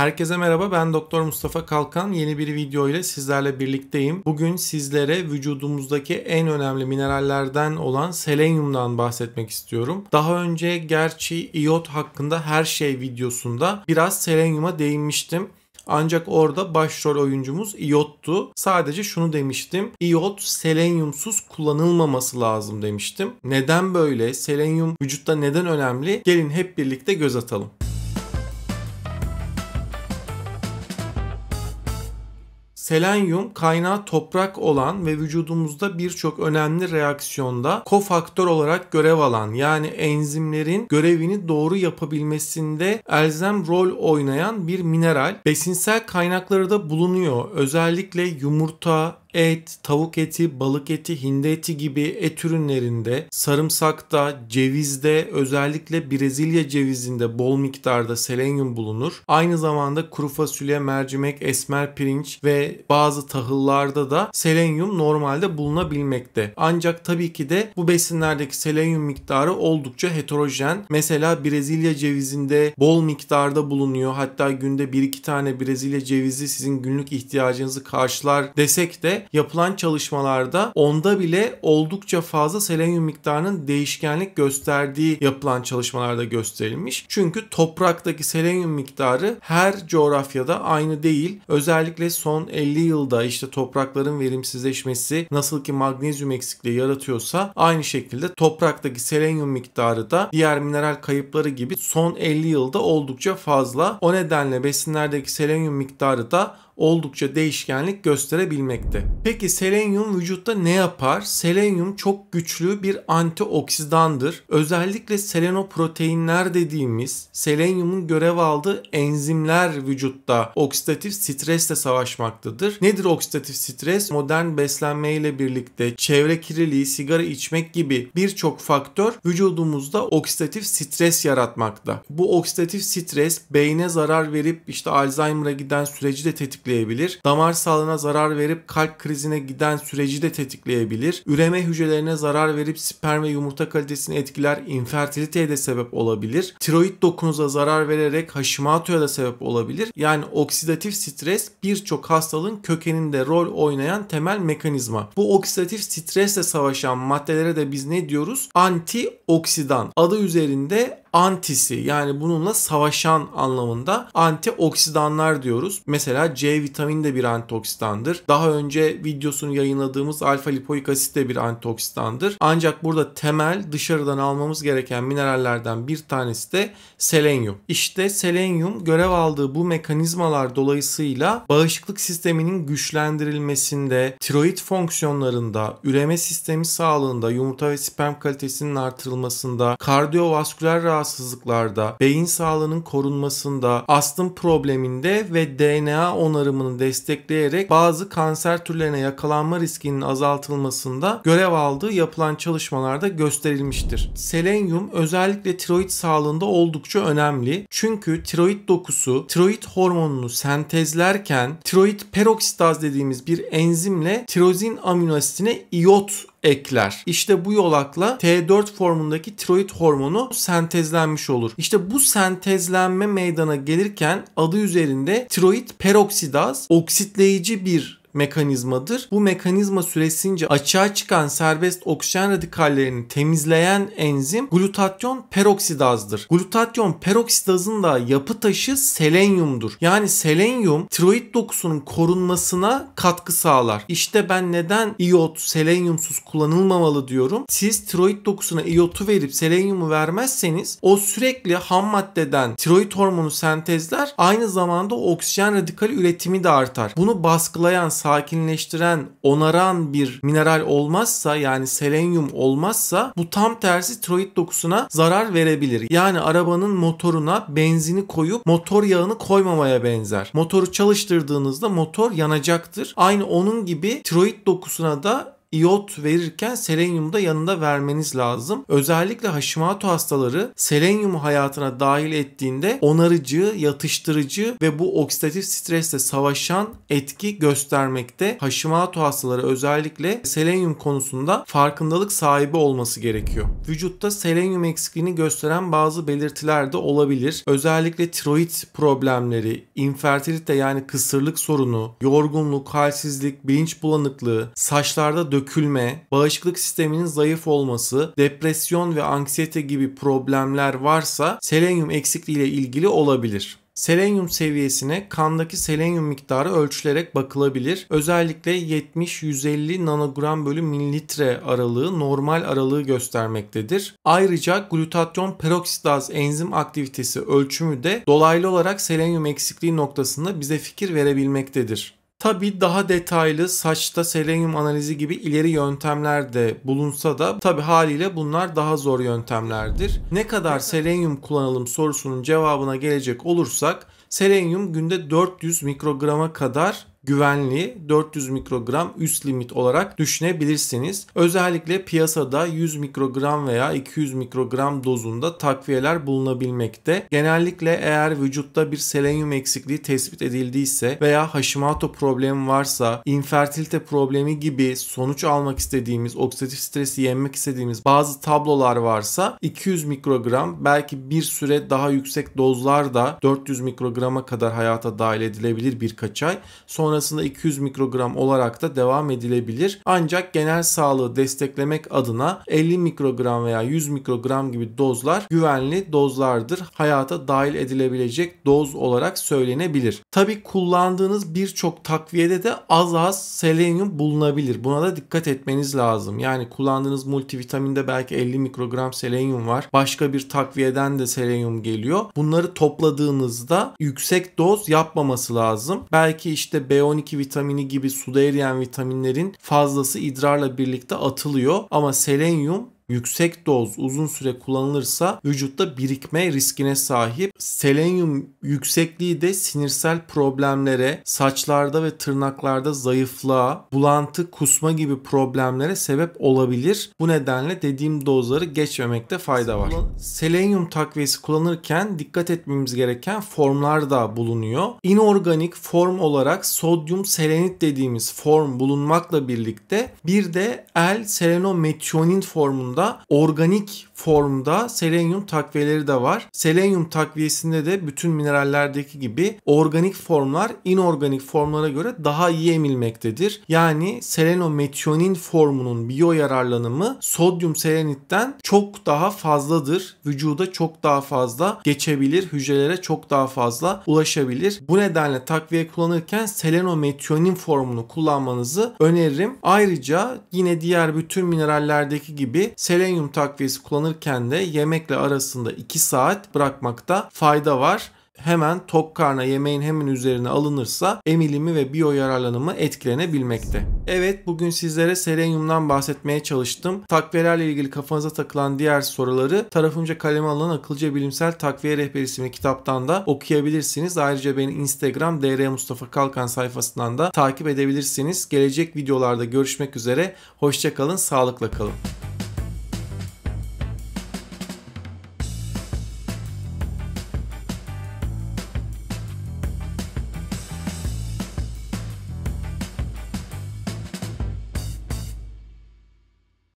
Herkese merhaba ben Doktor Mustafa Kalkan yeni bir video ile sizlerle birlikteyim. Bugün sizlere vücudumuzdaki en önemli minerallerden olan selenyumdan bahsetmek istiyorum. Daha önce gerçi iot hakkında her şey videosunda biraz selenyuma değinmiştim. Ancak orada başrol oyuncumuz iyottu. Sadece şunu demiştim. İyot selenyumsuz kullanılmaması lazım demiştim. Neden böyle? Selenyum vücutta neden önemli? Gelin hep birlikte göz atalım. Selenyum kaynağı toprak olan ve vücudumuzda birçok önemli reaksiyonda kofaktör olarak görev alan yani enzimlerin görevini doğru yapabilmesinde elzem rol oynayan bir mineral. Besinsel kaynakları da bulunuyor. Özellikle yumurta, et, tavuk eti, balık eti, hindi eti gibi et ürünlerinde, sarımsakta, cevizde, özellikle Brezilya cevizinde bol miktarda selenyum bulunur. Aynı zamanda kuru fasulye, mercimek, esmer pirinç ve bazı tahıllarda da selenyum normalde bulunabilmekte. Ancak tabii ki de bu besinlerdeki selenyum miktarı oldukça heterojen. Mesela Brezilya cevizinde bol miktarda bulunuyor. Hatta günde 1-2 tane Brezilya cevizi sizin günlük ihtiyacınızı karşılar desek de yapılan çalışmalarda onda bile oldukça fazla selenyum miktarının değişkenlik gösterdiği yapılan çalışmalarda gösterilmiş. Çünkü topraktaki selenyum miktarı her coğrafyada aynı değil. Özellikle son 50 yılda işte toprakların verimsizleşmesi nasıl ki magnezyum eksikliği yaratıyorsa aynı şekilde topraktaki selenyum miktarı da diğer mineral kayıpları gibi son 50 yılda oldukça fazla. O nedenle besinlerdeki selenyum miktarı da oldukça değişkenlik gösterebilmekte. Peki selenyum vücutta ne yapar? Selenyum çok güçlü bir antioksidandır. Özellikle selenoproteinler dediğimiz selenyumun görev aldığı enzimler vücutta oksidatif stresle savaşmaktadır. Nedir oksidatif stres? Modern beslenme ile birlikte çevre kirliliği, sigara içmek gibi birçok faktör vücudumuzda oksidatif stres yaratmakta. Bu oksidatif stres beyne zarar verip işte Alzheimer'a giden süreci de tetikleyebilir tetikleyebilir. Damar sağlığına zarar verip kalp krizine giden süreci de tetikleyebilir. Üreme hücrelerine zarar verip sperm ve yumurta kalitesini etkiler, infertiliteye de sebep olabilir. Tiroid dokunuza zarar vererek Hashimoto'ya da sebep olabilir. Yani oksidatif stres birçok hastalığın kökeninde rol oynayan temel mekanizma. Bu oksidatif stresle savaşan maddelere de biz ne diyoruz? Antioksidan. Adı üzerinde antisi yani bununla savaşan anlamında antioksidanlar diyoruz. Mesela C vitamini de bir antioksidandır. Daha önce videosunu yayınladığımız alfa lipoik asit de bir antioksidandır. Ancak burada temel dışarıdan almamız gereken minerallerden bir tanesi de selenyum. İşte selenyum görev aldığı bu mekanizmalar dolayısıyla bağışıklık sisteminin güçlendirilmesinde, tiroid fonksiyonlarında, üreme sistemi sağlığında, yumurta ve sperm kalitesinin artırılmasında, kardiyovasküler rahatsızlıklarında rahatsızlıklarda, beyin sağlığının korunmasında, astım probleminde ve DNA onarımını destekleyerek bazı kanser türlerine yakalanma riskinin azaltılmasında görev aldığı yapılan çalışmalarda gösterilmiştir. Selenyum özellikle tiroid sağlığında oldukça önemli. Çünkü tiroid dokusu tiroid hormonunu sentezlerken tiroid peroksidaz dediğimiz bir enzimle tirozin amino iot ekler. İşte bu yolakla T4 formundaki tiroid hormonu sentezlenmiş olur. İşte bu sentezlenme meydana gelirken adı üzerinde tiroid peroksidaz oksitleyici bir mekanizmadır. Bu mekanizma süresince açığa çıkan serbest oksijen radikallerini temizleyen enzim glutatyon peroksidazdır. Glutatyon peroksidazın da yapı taşı selenyumdur. Yani selenyum tiroid dokusunun korunmasına katkı sağlar. İşte ben neden iot selenyumsuz kullanılmamalı diyorum. Siz tiroid dokusuna iotu verip selenyumu vermezseniz o sürekli ham maddeden tiroid hormonu sentezler aynı zamanda oksijen radikali üretimi de artar. Bunu baskılayan sakinleştiren, onaran bir mineral olmazsa yani selenyum olmazsa bu tam tersi tiroid dokusuna zarar verebilir. Yani arabanın motoruna benzini koyup motor yağını koymamaya benzer. Motoru çalıştırdığınızda motor yanacaktır. Aynı onun gibi tiroid dokusuna da iot verirken selenyum da yanında vermeniz lazım. Özellikle Hashimoto hastaları selenyumu hayatına dahil ettiğinde onarıcı, yatıştırıcı ve bu oksidatif stresle savaşan etki göstermekte. Hashimoto hastaları özellikle selenyum konusunda farkındalık sahibi olması gerekiyor. Vücutta selenyum eksikliğini gösteren bazı belirtiler de olabilir. Özellikle tiroid problemleri, infertilite yani kısırlık sorunu, yorgunluk, halsizlik, bilinç bulanıklığı, saçlarda dök dökülme, bağışıklık sisteminin zayıf olması, depresyon ve anksiyete gibi problemler varsa selenyum eksikliği ile ilgili olabilir. Selenyum seviyesine kandaki selenyum miktarı ölçülerek bakılabilir. Özellikle 70-150 nanogram bölü mililitre aralığı normal aralığı göstermektedir. Ayrıca glutatyon peroksidaz enzim aktivitesi ölçümü de dolaylı olarak selenyum eksikliği noktasında bize fikir verebilmektedir. Tabi daha detaylı saçta selenyum analizi gibi ileri yöntemler de bulunsa da tabi haliyle bunlar daha zor yöntemlerdir. Ne kadar selenyum kullanalım sorusunun cevabına gelecek olursak selenyum günde 400 mikrograma kadar güvenliği 400 mikrogram üst limit olarak düşünebilirsiniz. Özellikle piyasada 100 mikrogram veya 200 mikrogram dozunda takviyeler bulunabilmekte. Genellikle eğer vücutta bir selenyum eksikliği tespit edildiyse veya Hashimoto problemi varsa, infertilite problemi gibi sonuç almak istediğimiz, oksidatif stresi yenmek istediğimiz bazı tablolar varsa 200 mikrogram belki bir süre daha yüksek dozlar da 400 mikrograma kadar hayata dahil edilebilir birkaç ay. Sonra sonrasında 200 mikrogram olarak da devam edilebilir. Ancak genel sağlığı desteklemek adına 50 mikrogram veya 100 mikrogram gibi dozlar güvenli dozlardır. Hayata dahil edilebilecek doz olarak söylenebilir. Tabi kullandığınız birçok takviyede de az az selenyum bulunabilir. Buna da dikkat etmeniz lazım. Yani kullandığınız multivitaminde belki 50 mikrogram selenyum var. Başka bir takviyeden de selenyum geliyor. Bunları topladığınızda yüksek doz yapmaması lazım. Belki işte B B12 vitamini gibi suda eriyen vitaminlerin fazlası idrarla birlikte atılıyor ama selenyum yüksek doz uzun süre kullanılırsa vücutta birikme riskine sahip. Selenyum yüksekliği de sinirsel problemlere, saçlarda ve tırnaklarda zayıflığa, bulantı, kusma gibi problemlere sebep olabilir. Bu nedenle dediğim dozları geçmemekte fayda var. Selenyum takviyesi kullanırken dikkat etmemiz gereken formlar da bulunuyor. İnorganik form olarak sodyum selenit dediğimiz form bulunmakla birlikte bir de L-selenometionin formunda burada organik formda selenyum takviyeleri de var. Selenyum takviyesinde de bütün minerallerdeki gibi organik formlar inorganik formlara göre daha iyi emilmektedir. Yani selenometionin formunun biyo yararlanımı sodyum selenitten çok daha fazladır. Vücuda çok daha fazla geçebilir. Hücrelere çok daha fazla ulaşabilir. Bu nedenle takviye kullanırken selenometionin formunu kullanmanızı öneririm. Ayrıca yine diğer bütün minerallerdeki gibi selenyum takviyesi kullanırken de yemekle arasında 2 saat bırakmakta fayda var hemen tok karna yemeğin hemen üzerine alınırsa emilimi ve biyo yararlanımı etkilenebilmekte. Evet bugün sizlere selenyumdan bahsetmeye çalıştım. Takviyelerle ilgili kafanıza takılan diğer soruları tarafımca kaleme alınan Akılcı Bilimsel Takviye Rehberi isimli kitaptan da okuyabilirsiniz. Ayrıca beni Instagram DR Mustafa Kalkan sayfasından da takip edebilirsiniz. Gelecek videolarda görüşmek üzere. Hoşçakalın, sağlıkla kalın.